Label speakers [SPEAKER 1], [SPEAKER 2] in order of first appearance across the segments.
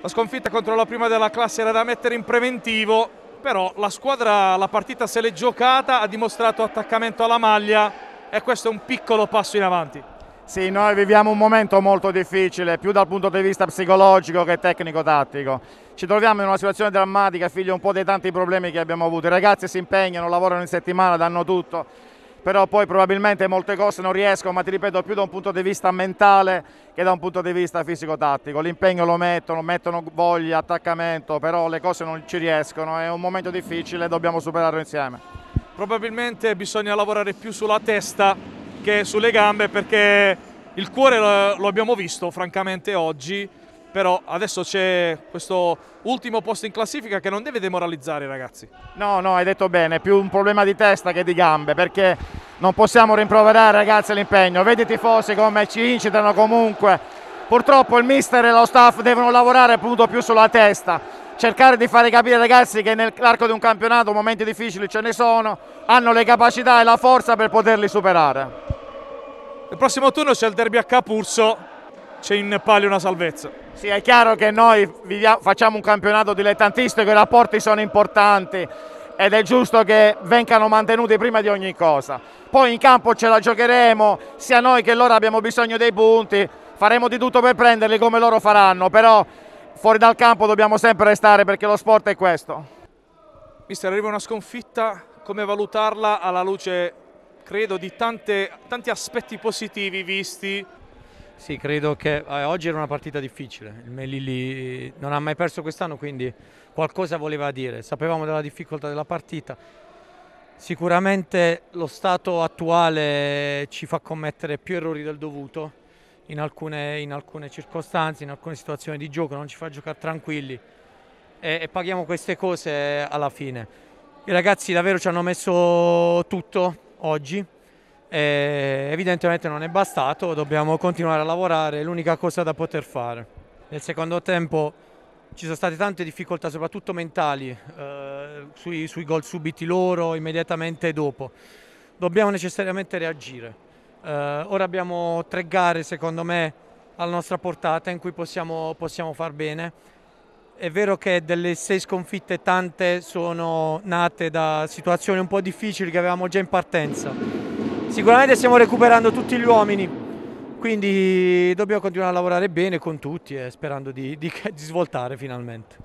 [SPEAKER 1] La sconfitta contro la prima della classe era da mettere in preventivo, però la squadra la partita se l'è giocata, ha dimostrato attaccamento alla maglia e questo è un piccolo passo in avanti.
[SPEAKER 2] Sì, noi viviamo un momento molto difficile, più dal punto di vista psicologico che tecnico-tattico. Ci troviamo in una situazione drammatica, figlio un po' dei tanti problemi che abbiamo avuto. I ragazzi si impegnano, lavorano in settimana, danno tutto però poi probabilmente molte cose non riescono, ma ti ripeto più da un punto di vista mentale che da un punto di vista fisico-tattico. L'impegno lo mettono, mettono voglia, attaccamento, però le cose non ci riescono, è un momento difficile, dobbiamo superarlo insieme.
[SPEAKER 1] Probabilmente bisogna lavorare più sulla testa che sulle gambe perché il cuore lo abbiamo visto francamente oggi però adesso c'è questo ultimo posto in classifica che non deve demoralizzare i ragazzi.
[SPEAKER 2] No, no, hai detto bene, è più un problema di testa che di gambe, perché non possiamo rimproverare ragazzi l'impegno, vedi i tifosi come ci incitano comunque, purtroppo il mister e lo staff devono lavorare appunto più sulla testa, cercare di fare capire ai ragazzi che nell'arco di un campionato momenti difficili ce ne sono, hanno le capacità e la forza per poterli superare. Il prossimo turno c'è il derby a Capurso, c'è in palio una salvezza. Sì, è chiaro che noi facciamo un campionato dilettantistico, i rapporti sono importanti ed è giusto che vengano mantenuti prima di ogni cosa. Poi in campo ce la giocheremo, sia noi che loro abbiamo bisogno dei punti, faremo di tutto per prenderli come loro faranno, però fuori dal campo dobbiamo sempre restare perché lo sport è questo.
[SPEAKER 1] Mister, arriva una sconfitta, come valutarla alla luce, credo, di tante, tanti
[SPEAKER 3] aspetti positivi visti sì, credo che eh, oggi era una partita difficile, il Melilli non ha mai perso quest'anno, quindi qualcosa voleva dire, sapevamo della difficoltà della partita, sicuramente lo stato attuale ci fa commettere più errori del dovuto in alcune, in alcune circostanze, in alcune situazioni di gioco, non ci fa giocare tranquilli e, e paghiamo queste cose alla fine. I ragazzi davvero ci hanno messo tutto oggi, e eh, evidentemente non è bastato, dobbiamo continuare a lavorare, è l'unica cosa da poter fare. Nel secondo tempo ci sono state tante difficoltà, soprattutto mentali, eh, sui, sui gol subiti loro, immediatamente dopo. Dobbiamo necessariamente reagire. Eh, ora abbiamo tre gare, secondo me, alla nostra portata in cui possiamo, possiamo far bene. È vero che delle sei sconfitte tante sono nate da situazioni un po' difficili che avevamo già in partenza sicuramente stiamo recuperando tutti gli uomini quindi dobbiamo continuare a lavorare bene con tutti e eh, sperando di, di, di, svoltare finalmente.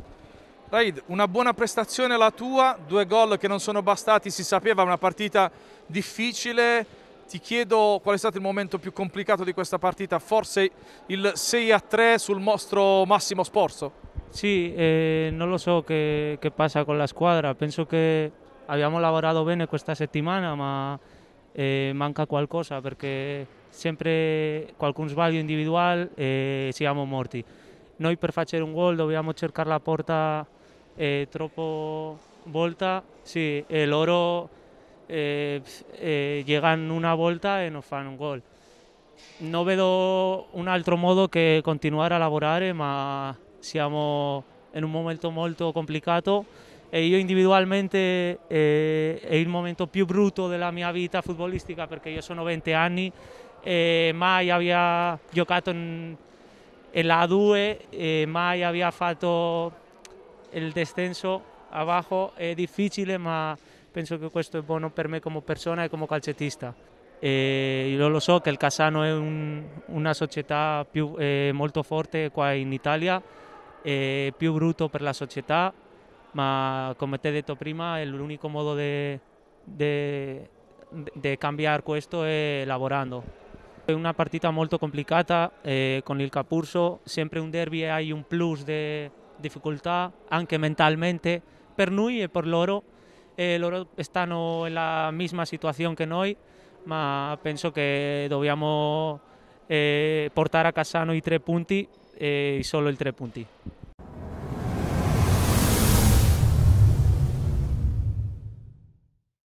[SPEAKER 1] Raid, una buona prestazione la tua, due gol che non sono bastati, si sapeva una partita difficile, ti chiedo qual è stato il momento più complicato di questa partita, forse il 6 3 sul nostro massimo sforzo?
[SPEAKER 4] Sì, eh, non lo so che, che passa con la squadra, penso che abbiamo lavorato bene questa settimana ma Eh, manca qualcosa perché sempre qualcun sbaglio individual eh, siamo morti. Noi per hacer un gol dobbiamo cercare la porta eh, troppo volta, sì, el oro eh, eh una volta y e non fanno un gol. No veo un altro modo que continuare a lavorare, eh, ma siamo en un momento molto complicato e individualmente es è il momento più brutto della mia vita futbolística, perché yo sono 20 anni e mai había giocato en, la A2 e eh, mai había fatto il descenso abajo, è difficile ma penso che questo es buono per me come persona e come calcetista E lo so che il Casano è una società muy fuerte molto forte in Italia, Es più bruto per la società ma como te detto prima, el único modo de, de, cambiar esto es lavorando. Es una partida molto complicada eh, con il Capurso, sempre un derby hay un plus de dificultad, anche mentalmente per noi e per loro. Eh, loro stanno la misma situazione che noi, ma penso che dobbiamo eh, portare a Casano noi tre punti e solo i tre punti.